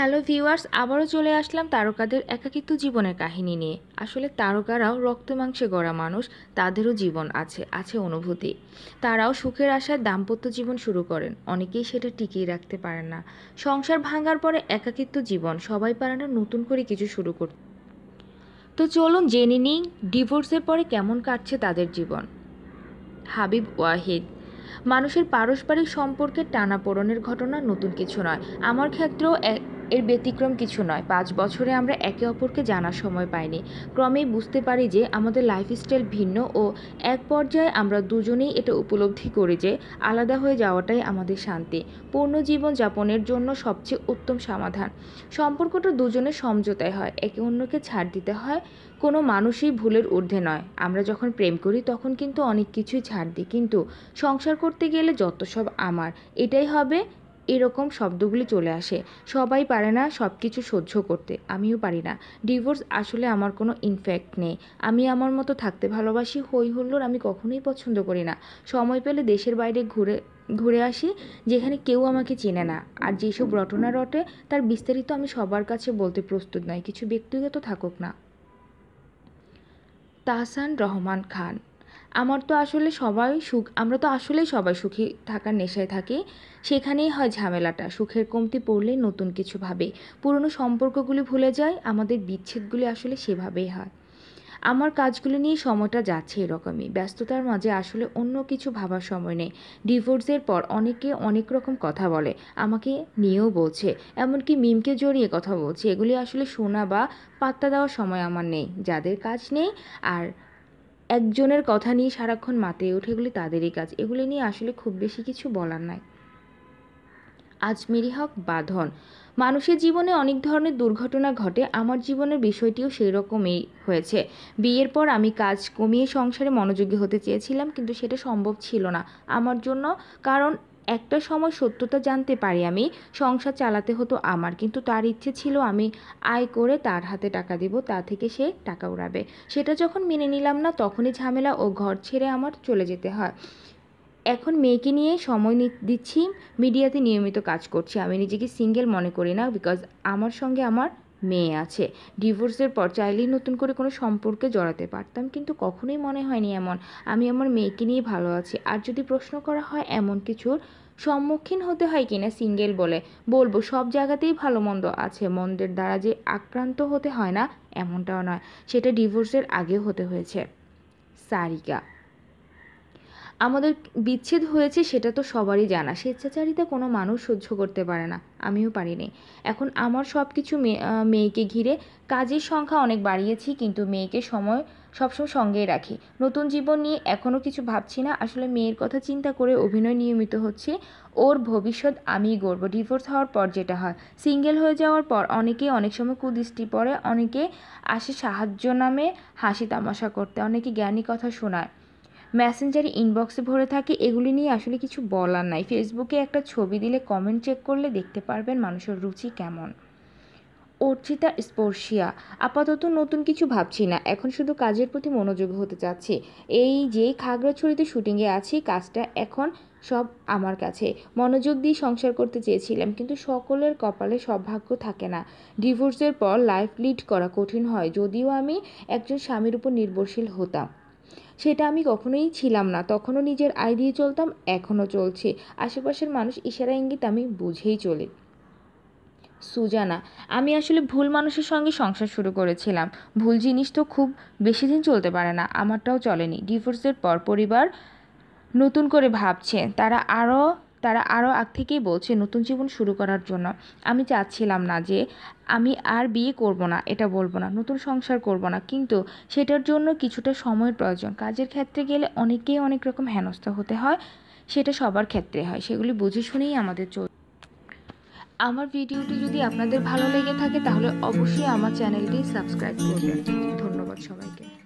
hello viewers আবারও চলে আসলাম তারকাদের একাকিত্ব জীবনের কাহিনী নিয়ে আসলে তারকারাও রক্ত মাংসে গড়া মানুষ তাদেরও জীবন আছে আছে অনুভূতি তারাও সুখের আশায় দাম্পত্য জীবন শুরু করেন অনেকেই সেটা টিকিয়ে রাখতে পারেন না সংসার ভাঙার পরে একাকিত্ব জীবন সবাই পারে না নতুন করে কিছু শুরু কর তো চলুন জেনে নিই ডিভোর্সের পরে কেমন কাটছে তাদের জীবন হাবিব ওয়াহিদ মানুষের পারস্পরিক সম্পর্কের টানাপোড়নের ঘটনা নতুন কিছু নয় আমার ক্ষেত্রেও এর ব্যতিক্রম কিছু নয় পাঁচ বছরে আমরা একে অপরকে জানার সময় পাইনি ক্রমেই বুঝতে পারি যে আমাদের লাইফস্টাইল ভিন্ন ও এক পর্যায়ে আমরা দুজনেই এটা উপলব্ধি করি যে আলাদা হয়ে যাওয়াটাই আমাদের শান্তি পূর্ণ জীবন যাপনের জন্য সবচেয়ে উত্তম সমাধান সম্পর্কটা দুজনের সমঝোতায় হয় একে অন্যকে ছাড় দিতে হয় কোনো মানুষই ভুলের ঊর্ধ্বে নয় আমরা যখন প্রেম করি তখন কিন্তু অনেক কিছুই ছাড় দিই কিন্তু সংসার করতে গেলে যত সব আমার এটাই হবে এরকম শব্দগুলি চলে আসে সবাই পারে না সব কিছু সহ্য করতে আমিও পারি না ডিভোর্স আসলে আমার কোনো ইনফ্যাক্ট নেই আমি আমার মতো থাকতে ভালোবাসি হই হুল্লোর আমি কখনোই পছন্দ করি না সময় পেলে দেশের বাইরে ঘুরে ঘুরে আসি যেখানে কেউ আমাকে চেনে না আর যেসব রটনা রটে তার বিস্তারিত আমি সবার কাছে বলতে প্রস্তুত নয় কিছু ব্যক্তিগত থাকুক না তাহসান রহমান খান আমার তো আসলে সবাই সুখ আমরা তো আসলে সবাই সুখী থাকার নেশায় থাকি সেখানেই হয় ঝামেলাটা সুখের কমতি পড়লে নতুন কিছু ভাবে পুরনো সম্পর্কগুলি ভুলে যায় আমাদের বিচ্ছেদগুলি আসলে সেভাবেই হয় আমার কাজগুলো নিয়ে সময়টা যাচ্ছে এরকমই ব্যস্ততার মাঝে আসলে অন্য কিছু ভাবার সময় নেই ডিভোর্সের পর অনেকে অনেক রকম কথা বলে আমাকে নিয়েও বলছে এমনকি মিমকে জড়িয়ে কথা বলছে এগুলি আসলে শোনা বা পাত্তা দেওয়ার সময় আমার নেই যাদের কাজ নেই আর একজনের কথা নিয়ে সারাক্ষণ মাতিয়ে ওঠে এগুলি তাদেরই কাজ এগুলি নিয়ে আসলে খুব বেশি কিছু বলার নাই আজমেরি হক বাঁধন মানুষের জীবনে অনেক ধরনের দুর্ঘটনা ঘটে আমার জীবনের বিষয়টিও সেই রকমই হয়েছে বিয়ের পর আমি কাজ কমিয়ে সংসারে মনোযোগী হতে চেয়েছিলাম কিন্তু সেটা সম্ভব ছিল না আমার জন্য কারণ একটা সময় সত্যতা জানতে পারি আমি সংসার চালাতে হতো আমার কিন্তু তার ইচ্ছে ছিল আমি আয় করে তার হাতে টাকা দেব তা থেকে সে টাকা উড়াবে সেটা যখন মেনে নিলাম না তখনই ঝামেলা ও ঘর ছেড়ে আমার চলে যেতে হয় এখন মেয়েকে নিয়ে সময় দিচ্ছি মিডিয়াতে নিয়মিত কাজ করছি আমি নিজেকে সিঙ্গেল মনে করি না বিকজ আমার সঙ্গে আমার মেয়ে আছে ডিভোর্সের পর চাইলেই নতুন করে কোনো সম্পর্কে জড়াতে পারতাম কিন্তু কখনোই মনে হয়নি এমন আমি আমার মেয়েকে নিয়ে ভালো আছি আর যদি প্রশ্ন করা হয় এমন কিছুর সম্মুখীন হতে হয় কিনা সিঙ্গেল বলে বলবো সব জায়গাতেই ভালো মন্দ আছে মন্দের দ্বারা যে আক্রান্ত হতে হয় না এমনটাও নয় সেটা ডিভোর্সের আগে হতে হয়েছে সারিকা আমাদের বিচ্ছেদ হয়েছে সেটা তো সবারই জানা স্বেচ্ছাচারিতা কোনো মানুষ সহ্য করতে পারে না আমিও পারিনি এখন আমার সব কিছু মেয়েকে ঘিরে কাজের সংখ্যা অনেক বাড়িয়েছি কিন্তু মেয়েকে সময় সবসময় সঙ্গেই রাখি নতুন জীবন নিয়ে এখনও কিছু ভাবছি না আসলে মেয়ের কথা চিন্তা করে অভিনয় নিয়মিত হচ্ছে ওর ভবিষ্যৎ আমি গড়ব ডিভোর্স হওয়ার পর যেটা হয় সিঙ্গেল হয়ে যাওয়ার পর অনেকেই অনেক সময় কুদৃষ্টি পড়ে অনেকে আসে সাহায্য নামে হাসি তামাশা করতে অনেকে জ্ঞানী কথা শোনায় মেসেঞ্জারে ইনবক্সে ভরে থাকে এগুলি নিয়ে আসলে কিছু বলার নাই ফেসবুকে একটা ছবি দিলে কমেন্ট চেক করলে দেখতে পারবেন মানুষের রুচি কেমন অর্চিতা স্পর্শিয়া আপাতত নতুন কিছু ভাবছি না এখন শুধু কাজের প্রতি মনোযোগ হতে চাচ্ছি এই যে খাগড়াছড়িতে শুটিংয়ে আছি কাজটা এখন সব আমার কাছে মনোযোগ দিয়ে সংসার করতে চেয়েছিলাম কিন্তু সকলের কপালে সব ভাগ্য থাকে না ডিভোর্সের পর লাইফ লিড করা কঠিন হয় যদিও আমি একজন স্বামীর উপর নির্ভরশীল হতাম সেটা আমি কখনোই ছিলাম না তখনও নিজের আয় দিয়ে চলতাম এখনও চলছে আশেপাশের মানুষ ইশারা ইঙ্গিত আমি বুঝেই চলি সুজানা আমি আসলে ভুল মানুষের সঙ্গে সংসার শুরু করেছিলাম ভুল জিনিস তো খুব বেশি দিন চলতে পারে না আমারটাও চলেনি ডিভোর্সের পর পরিবার নতুন করে ভাবছে তারা আরও তারা আরও আগ থেকেই বলছে নতুন জীবন শুরু করার জন্য আমি চাচ্ছিলাম না যে আমি আর বিয়ে করব না এটা বলবো না নতুন সংসার করব না কিন্তু সেটার জন্য কিছুটা সময়ের প্রয়োজন কাজের ক্ষেত্রে গেলে অনেকেই অনেক রকম হেনস্থা হতে হয় সেটা সবার ক্ষেত্রে হয় সেগুলি বুঝে শুনেই আমাদের চল আমার ভিডিওটি যদি আপনাদের ভালো লেগে থাকে তাহলে অবশ্যই আমার চ্যানেলটি সাবস্ক্রাইব করবেন ধন্যবাদ সবাইকে